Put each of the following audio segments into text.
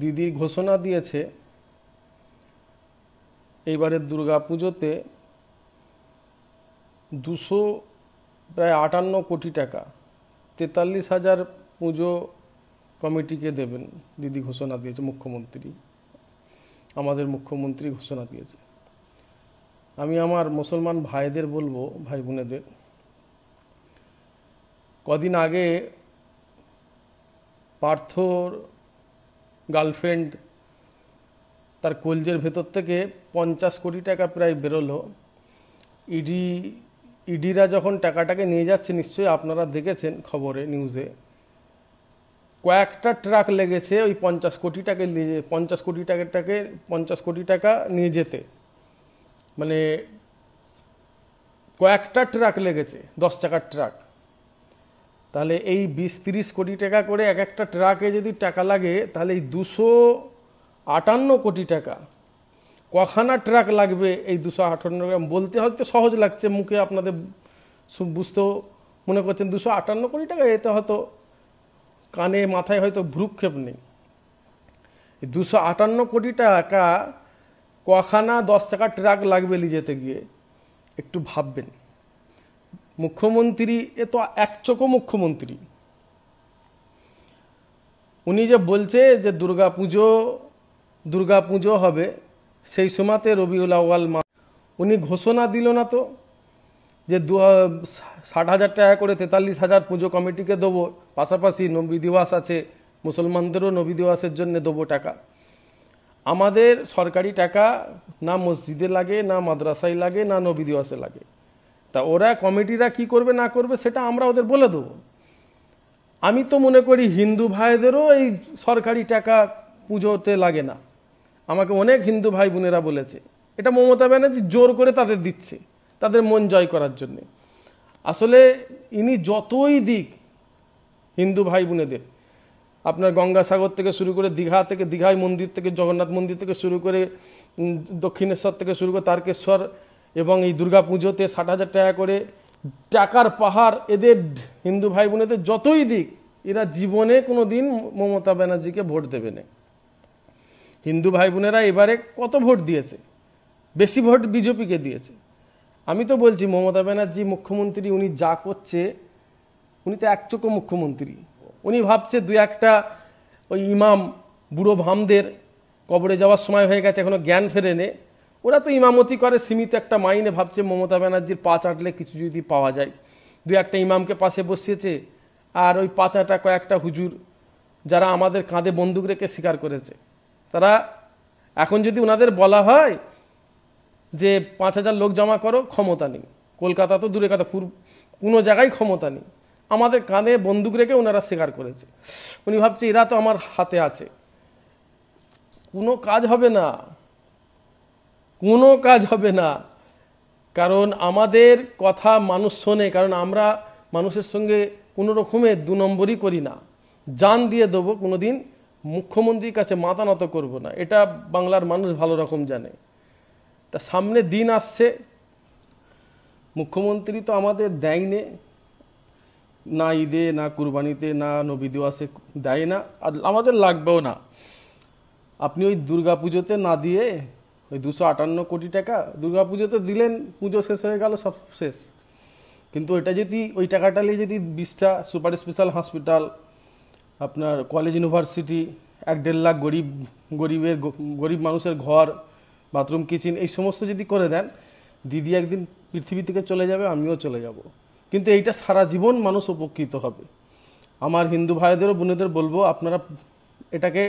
দিদি ঘোষণা দিয়েছে এইবারের পুজোতে দুশো প্রায় আটান্ন কোটি টাকা তেতাল্লিশ হাজার পুজো কমিটিকে দেবেন দিদি ঘোষণা দিয়েছে মুখ্যমন্ত্রী আমাদের মুখ্যমন্ত্রী ঘোষণা দিয়েছে আমি আমার মুসলমান ভাইদের বলবো ভাই বোনেদের কদিন আগে পার্থর গার্লফ্রেন্ড তার কলজের ভেতর থেকে পঞ্চাশ কোটি টাকা প্রায় বেরোলো ইডি ইডিরা যখন টাকাটাকে নিয়ে যাচ্ছে নিশ্চয়ই আপনারা দেখেছেন খবরে নিউজে কয়েকটা ট্রাক লেগেছে ওই পঞ্চাশ কোটি টাকা নিয়ে পঞ্চাশ কোটি টাকাটাকে পঞ্চাশ কোটি টাকা নিয়ে যেতে মানে কয়েকটা ট্রাক লেগেছে দশ টাকার ট্রাক তাহলে এই বিশ তিরিশ কোটি টাকা করে এক একটা ট্রাকে যদি টাকা লাগে তাহলে এই দুশো আটান্ন কোটি টাকা কখানা ট্রাক লাগবে এই দুশো আটান্ন বলতে হয়তো সহজ লাগছে মুখে আপনাদের বুঝতেও মনে করছেন দুশো আটান্ন কোটি টাকা এতে হয়তো কানে মাথায় হয়তো ভ্রুক্ষেপ নেই দুশো আটান্ন কোটি টাকা কখানা দশ টাকা ট্রাক লাগবে নিয়ে যেতে গিয়ে একটু ভাববেন মুখ্যমন্ত্রী এ তো একচক মুখ্যমন্ত্রী উনি যে বলছে যে দুর্গা পুজো দুর্গা পুজো হবে সেই সময়তে রবিউল আওয়াল মা উনি ঘোষণা দিল না তো যে দু ষাট হাজার টাকা করে তেতাল্লিশ হাজার পুজো কমিটিকে দেবো পাশাপাশি নবী দিবস আছে মুসলমানদেরও নবী দিবসের জন্য দেবো টাকা আমাদের সরকারি টাকা না মসজিদে লাগে না মাদ্রাসায় লাগে না নবী দিবাসে লাগে তা ওরা কমিটিরা কি করবে না করবে সেটা আমরা ওদের বলে দেব আমি তো মনে করি হিন্দু ভাইদেরও এই সরকারি টাকা পুজোতে লাগে না আমাকে অনেক হিন্দু ভাই বোনেরা বলেছে এটা মমতা ব্যানার্জি জোর করে তাদের দিচ্ছে তাদের মন জয় করার জন্যে আসলে ইনি যতই দিক হিন্দু ভাই বোনেদের আপনার গঙ্গাসাগর থেকে শুরু করে দীঘা থেকে দীঘায় মন্দির থেকে জগন্নাথ মন্দির থেকে শুরু করে দক্ষিণেশ্বর থেকে শুরু করে তারকেশ্বর এবং এই দুর্গা পুজোতে ষাট হাজার টাকা করে টাকার পাহাড় এদের হিন্দু ভাই বোনেদের যতই দিক এরা জীবনে কোনো দিন মমতা ব্যানার্জিকে ভোট দেবে না হিন্দু ভাই বোনেরা এবারে কত ভোট দিয়েছে বেশি ভোট বিজেপিকে দিয়েছে আমি তো বলছি মমতা ব্যানার্জি মুখ্যমন্ত্রী উনি যা করছে উনি তো একচোখো মুখ্যমন্ত্রী উনি ভাবছে দু একটা ওই ইমাম বুড়ো ভামদের কবরে যাওয়ার সময় হয়ে গেছে এখনও জ্ঞান ফেরেনে ওরা তো ইমামতি করে সীমিত একটা মাইনে ভাবছে মমতা ব্যানার্জির পা চাটলে কিছু যদি পাওয়া যায় দু একটা ইমামকে পাশে বসিয়েছে আর ওই পাচাটা কয়েকটা হুজুর যারা আমাদের কাঁধে বন্দুক রেখে স্বীকার করেছে তারা এখন যদি ওনাদের বলা হয় যে পাঁচ হাজার লোক জমা করো ক্ষমতা নেই কলকাতা তো দূরে কথা পুর কোনো জায়গায় ক্ষমতা নেই আমাদের কাঁধে বন্দুক রেখে ওনারা স্বীকার করেছে উনি ভাবছে এরা তো আমার হাতে আছে কোনো কাজ হবে না কোনো কাজ হবে না কারণ আমাদের কথা মানুষ শোনে কারণ আমরা মানুষের সঙ্গে কোনো রকমে দু নম্বরই করি না জান দিয়ে দেবো কোনো দিন মুখ্যমন্ত্রীর কাছে মাথা নত করবো না এটা বাংলার মানুষ ভালো রকম জানে তা সামনে দিন আসছে মুখ্যমন্ত্রী তো আমাদের দেয়নি না ঈদে না কুরবানিতে না নবী দিবাসে দেয় না আর আমাদের লাগবেও না আপনি ওই দুর্গা পুজোতে না দিয়ে ওই দুশো আটান্ন কোটি টাকা দুর্গা পুজোতে দিলেন পুজো শেষ হয়ে গেল সব শেষ কিন্তু ওইটা যদি ওই টাকাটা নিয়ে যদি বিশটা সুপার স্পেশাল হসপিটাল আপনার কলেজ ইউনিভার্সিটি এক দেড় লাখ গরিব গরিবের গরিব মানুষের ঘর বাথরুম কিচেন এই সমস্ত যদি করে দেন দিদি একদিন পৃথিবী থেকে চলে যাবে আমিও চলে যাব কিন্তু এইটা সারা জীবন মানুষ উপকৃত হবে আমার হিন্দু ভাইদেরও বোনেদের বলবো আপনারা এটাকে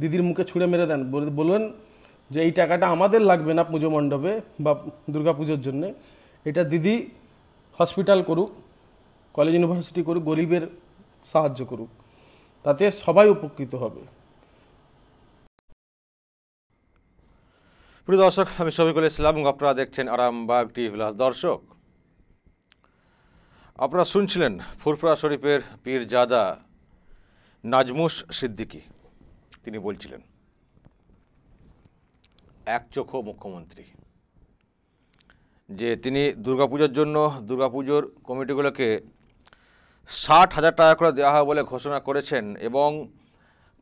দিদির মুখে ছুঁড়ে মেরে দেন বলবেন যে এই টাকাটা আমাদের লাগবে না পুজো মণ্ডপে বা দুর্গা পুজোর জন্যে এটা দিদি হসপিটাল করুক কলেজ ইউনিভার্সিটি করুক গরিবের সাহায্য করুক তাতে সবাই উপকৃত হবে প্রিয় দর্শক আমি শফিকুল ইসলাম আপনারা দেখছেন আরামবাগ টি ভিলাস দর্শক আপনারা শুনছিলেন ফুরফুরা শরীফের পীরজাদা নাজমুস সিদ্দিকী তিনি বলছিলেন একচোখো মুখ্যমন্ত্রী যে তিনি দুর্গাপুজোর জন্য দুর্গাপুজোর কমিটিগুলোকে ষাট হাজার টাকা করে দেওয়া হবে বলে ঘোষণা করেছেন এবং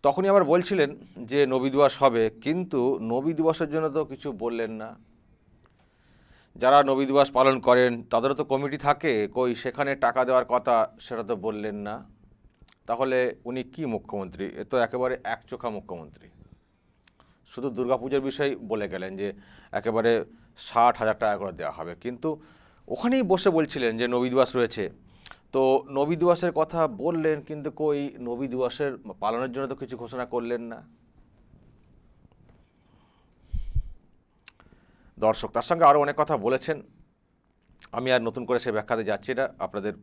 তখনই আবার বলছিলেন যে নবী দিবস হবে কিন্তু নবী দিবসের জন্য তো কিছু বললেন না যারা নবী দিবস পালন করেন তাদেরও তো কমিটি থাকে কই সেখানে টাকা দেওয়ার কথা সেটা তো বললেন না তাহলে উনি কি মুখ্যমন্ত্রী এ তো একেবারে একচোখা মুখ্যমন্ত্রী শুধু দুর্গাপুজোর বিষয় বলে গেলেন যে একেবারে ষাট হাজার টাকা করে দেওয়া হবে কিন্তু ওখানেই বসে বলছিলেন যে নবী দিবাস রয়েছে তো নবী দিবাসের কথা বললেন কিন্তু কই নবী দিবাসের পালনের জন্য তো কিছু ঘোষণা করলেন না দর্শক তার সঙ্গে আরও অনেক কথা বলেছেন আমি আর নতুন করে সে ব্যাখ্যাতে যাচ্ছি না আপনাদের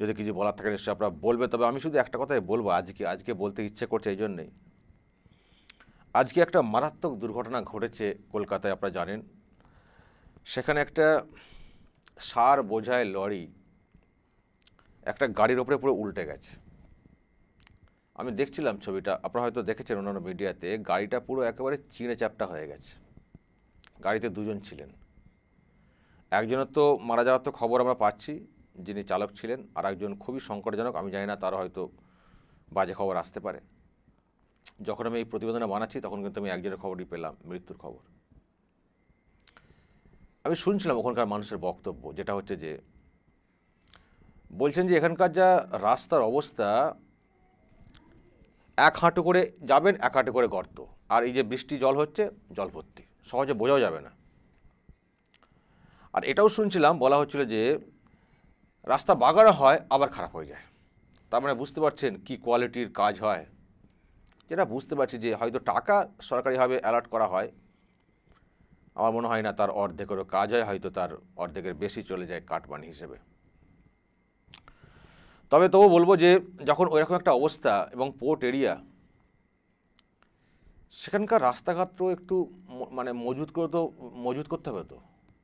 যদি কিছু বলার থাকে নিশ্চয়ই আপনারা বলবে তবে আমি শুধু একটা কথাই বলবো আজকে আজকে বলতে ইচ্ছে করছে এই জন্যেই আজকে একটা মারাত্মক দুর্ঘটনা ঘটেছে কলকাতায় আপনারা জানেন সেখানে একটা সার বোঝায় লরি একটা গাড়ির ওপরে পুরো উল্টে গেছে আমি দেখছিলাম ছবিটা আপনারা হয়তো দেখেছেন অন্যান্য মিডিয়াতে গাড়িটা পুরো একেবারে চিঁড়ে চ্যাপটা হয়ে গেছে গাড়িতে দুজন ছিলেন একজনের তো মারা যাওয়ার তো খবর আমরা পাচ্ছি যিনি চালক ছিলেন আর একজন খুবই সংকটজনক আমি জানি না তার হয়তো বাজে খবর আসতে পারে যখন আমি এই প্রতিবেদনটা বানাচ্ছি তখন কিন্তু আমি একজনের খবরই পেলাম মৃত্যুর খবর আমি শুনছিলাম ওখানকার মানুষের বক্তব্য যেটা হচ্ছে যে বলছেন যে এখানকার যা রাস্তার অবস্থা এক হাঁটু করে যাবেন এক হাঁটু করে গর্ত আর এই যে বৃষ্টি জল হচ্ছে জল ভর্তি সহজে বোঝাও যাবে না আর এটাও শুনছিলাম বলা হচ্ছিল যে রাস্তা বাগানো হয় আবার খারাপ হয়ে যায় তার মানে বুঝতে পারছেন কি কোয়ালিটির কাজ হয় যেটা বুঝতে পারছি যে হয়তো টাকা সরকারিভাবে অ্যালার্ট করা হয় আমার মনে হয় না তার অর্ধেকেরও কাজ হয় হয়তো তার অর্ধেকের বেশি চলে যায় কাটমানি হিসেবে তবে তবু বলবো যে যখন ওইরকম একটা অবস্থা এবং পোর্ট এরিয়া সেখানকার রাস্তাঘাটও একটু মানে মজুত করে তো মজুত করতে হবে তো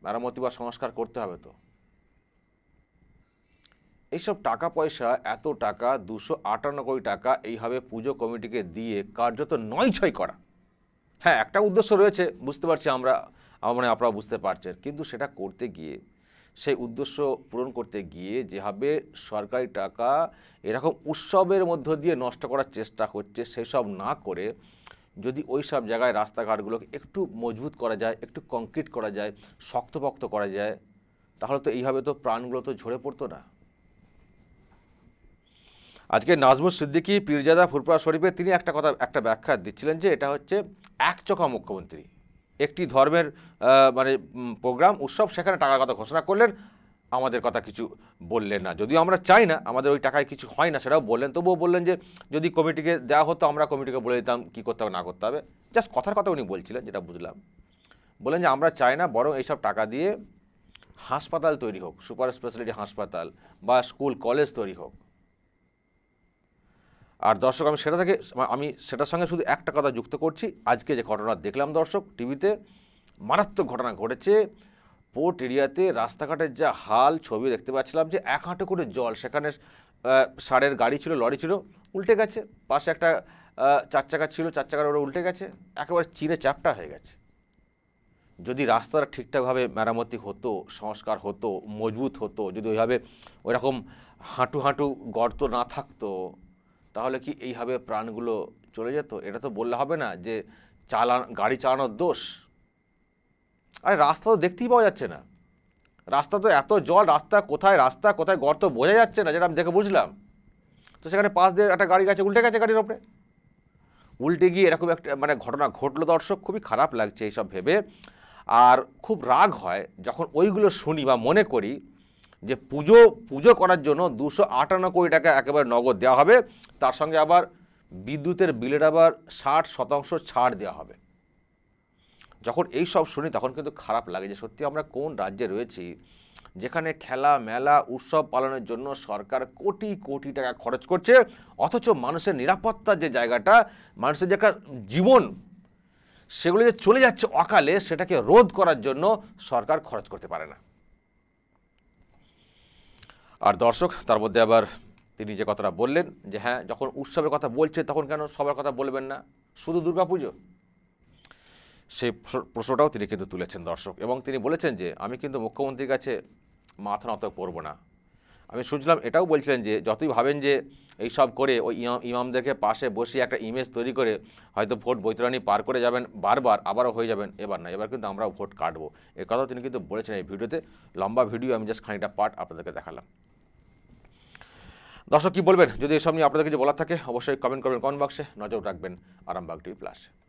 মেরামতি বা সংস্কার করতে হবে তো এইসব টাকা পয়সা এত টাকা দুশো আটানব্বই কোটি টাকা এইভাবে পুজো কমিটিকে দিয়ে কার্যত নয় ছয় করা হ্যাঁ একটা উদ্দেশ্য রয়েছে বুঝতে পারছি আমরা মানে আপনারা বুঝতে পারছেন কিন্তু সেটা করতে গিয়ে সেই উদ্দেশ্য পূরণ করতে গিয়ে যেভাবে সরকারি টাকা এরকম উৎসবের মধ্য দিয়ে নষ্ট করার চেষ্টা হচ্ছে সেসব না করে যদি ওই সব জায়গায় রাস্তাঘাটগুলোকে একটু মজবুত করা যায় একটু কংক্রিট করা যায় শক্তপক্ত করা যায় তাহলে তো এইভাবে তো প্রাণগুলো তো ঝরে পড়তো না আজকে নাজমুল সিদ্দিকি পীরজাদা ফুরপুরা শরীফে তিনি একটা কথা একটা ব্যাখ্যা দিচ্ছিলেন যে এটা হচ্ছে একচোখা মুখ্যমন্ত্রী একটি ধর্মের মানে প্রোগ্রাম উৎসব সেখানে টাকার কথা ঘোষণা করলেন আমাদের কথা কিছু বললেন না যদিও আমরা চাই না আমাদের ওই টাকায় কিছু হয় না সেটাও বললেন তবুও বললেন যে যদি কমিটিকে দেওয়া হতো আমরা কমিটিকে বলে দিতাম কী করতে হবে না করতে হবে জাস্ট কথার কথা উনি বলছিলেন যেটা বুঝলাম বলেন যে আমরা চাই না বরং এইসব টাকা দিয়ে হাসপাতাল তৈরি হোক সুপার স্পেশালিটি হাসপাতাল বা স্কুল কলেজ তৈরি হোক আর দর্শক আমি সেটা থেকে আমি সেটার সঙ্গে শুধু একটা কথা যুক্ত করছি আজকে যে ঘটনা দেখলাম দর্শক টিভিতে মারাত্মক ঘটনা ঘটেছে পোর্ট এরিয়াতে রাস্তাঘাটের যা হাল ছবি দেখতে পাচ্ছিলাম যে এক হাঁটু করে জল সেখানে সারের গাড়ি ছিল লরি ছিল উল্টে গেছে পাশে একটা চার চাকা ছিল চার চাকার ওরা উল্টে গেছে একেবারে চিরে চাপটা হয়ে গেছে যদি রাস্তাটা ঠিকঠাকভাবে মেরামতি হতো সংস্কার হতো মজবুত হতো যদি ওইভাবে ওইরকম হাঁটু হাঁটু গর্ত না থাকতো তাহলে কি এইভাবে প্রাণগুলো চলে যেত এটা তো বললে হবে না যে চালান গাড়ি চালানোর দোষ আরে রাস্তা তো দেখতেই পাওয়া যাচ্ছে না রাস্তা তো এত জল রাস্তা কোথায় রাস্তা কোথায় গর্ত বোঝা যাচ্ছে না যেটা আমি দেখে বুঝলাম তো সেখানে পাশ দিয়ে একটা গাড়ি গেছে উল্টে গেছে গাড়ির ওপরে উল্টে গিয়ে এরকম একটা মানে ঘটনা ঘটলো দর্শক খুবই খারাপ লাগছে এইসব ভেবে আর খুব রাগ হয় যখন ওইগুলো শুনি বা মনে করি যে পুজো পুজো করার জন্য দুশো আটান্ন কোটি টাকা একেবারে নগদ দেওয়া হবে তার সঙ্গে আবার বিদ্যুতের বিলের আবার ষাট শতাংশ ছাড় দেওয়া হবে যখন এই সব শুনি তখন কিন্তু খারাপ লাগে যে সত্যি আমরা কোন রাজ্যে রয়েছি যেখানে খেলা মেলা উৎসব পালনের জন্য সরকার কোটি কোটি টাকা খরচ করছে অথচ মানুষের নিরাপত্তার যে জায়গাটা মানুষের যে একটা জীবন সেগুলো যে চলে যাচ্ছে অকালে সেটাকে রোধ করার জন্য সরকার খরচ করতে পারে না আর দর্শক তার মধ্যে আবার তিনি যে কথাটা বললেন যে হ্যাঁ যখন উৎসবের কথা বলছে তখন কেন সবার কথা বলবেন না শুধু দুর্গাপুজো সেই প্রশ্নটাও তিনি কিন্তু তুলেছেন দর্শক এবং তিনি বলেছেন যে আমি কিন্তু মুখ্যমন্ত্রীর কাছে মাথা নত করবো না আমি শুনছিলাম এটাও বলছিলেন যে যতই ভাবেন যে এই সব করে ওই ইমামদেরকে পাশে বসিয়ে একটা ইমেজ তৈরি করে হয়তো ভোট বৈতরণী পার করে যাবেন বারবার আবারও হয়ে যাবেন এবার না এবার কিন্তু আমরাও ভোট কাটবো এ কথাও তিনি কিন্তু বলেছেন এই ভিডিওতে লম্বা ভিডিও আমি জাস্ট খানিকটা পার্ট আপনাদেরকে দেখালাম দর্শক কী বলবেন যদি এসব নিয়ে আপনাদের কিছু বলার থাকে অবশ্যই কমেন্ট করবেন কমেন্ট বক্সে নজর রাখবেন আরামবাগ টিভি প্লাস